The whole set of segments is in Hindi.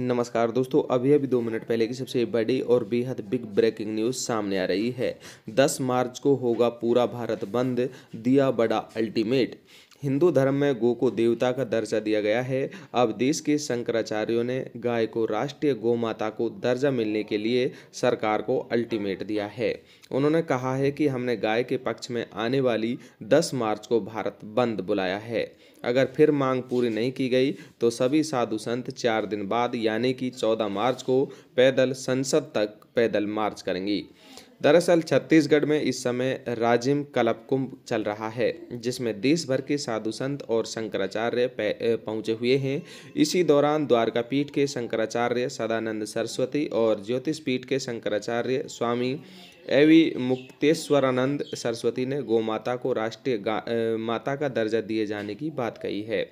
नमस्कार दोस्तों अभी अभी दो मिनट पहले की सबसे बड़ी और बेहद बिग ब्रेकिंग न्यूज सामने आ रही है 10 मार्च को होगा पूरा भारत बंद दिया बड़ा अल्टीमेट हिंदू धर्म में गो को देवता का दर्जा दिया गया है अब देश के शंकराचार्यों ने गाय को राष्ट्रीय गो माता को दर्जा मिलने के लिए सरकार को अल्टीमेट दिया है उन्होंने कहा है कि हमने गाय के पक्ष में आने वाली 10 मार्च को भारत बंद बुलाया है अगर फिर मांग पूरी नहीं की गई तो सभी साधु संत चार दिन बाद यानी कि 14 मार्च को पैदल संसद तक पैदल मार्च करेंगी दरअसल छत्तीसगढ़ में इस समय राजिम कलप कुंभ चल रहा है जिसमें देश भर के साधु संत और शंकराचार्य पहुंचे हुए हैं इसी दौरान द्वारका पीठ के शंकराचार्य सदानंद सरस्वती और ज्योतिष पीठ के शंकराचार्य स्वामी एवी मुक्तेश्वरानंद सरस्वती ने गोमाता माता को राष्ट्रीय माता का दर्जा दिए जाने की बात कही है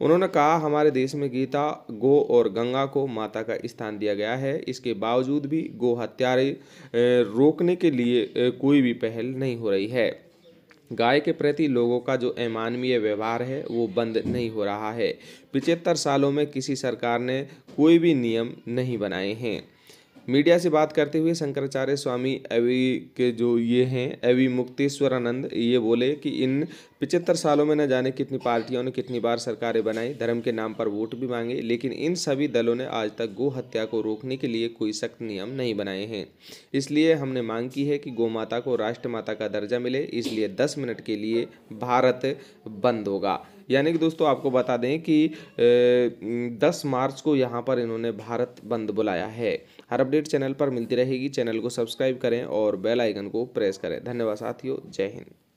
उन्होंने कहा हमारे देश में गीता गो और गंगा को माता का स्थान दिया गया है इसके बावजूद भी गो हत्यारे रोकने के लिए कोई भी पहल नहीं हो रही है गाय के प्रति लोगों का जो अमानवीय व्यवहार है वो बंद नहीं हो रहा है पिचहत्तर सालों में किसी सरकार ने कोई भी नियम नहीं बनाए हैं मीडिया से बात करते हुए शंकराचार्य स्वामी एवी के जो ये हैं एवी मुक्तेश्वरानंद ये बोले कि इन पिचहत्तर सालों में न जाने कितनी पार्टियों ने कितनी बार सरकारें बनाई धर्म के नाम पर वोट भी मांगे लेकिन इन सभी दलों ने आज तक गो हत्या को रोकने के लिए कोई सख्त नियम नहीं बनाए हैं इसलिए हमने मांग की है कि गौ माता को राष्ट्र माता का दर्जा मिले इसलिए दस मिनट के लिए भारत बंद होगा यानी कि दोस्तों आपको बता दें कि दस मार्च को यहाँ पर इन्होंने भारत बंद बुलाया है हर अपडेट चैनल पर मिलती रहेगी चैनल को सब्सक्राइब करें और बेल आइकन को प्रेस करें धन्यवाद साथियों जय हिंद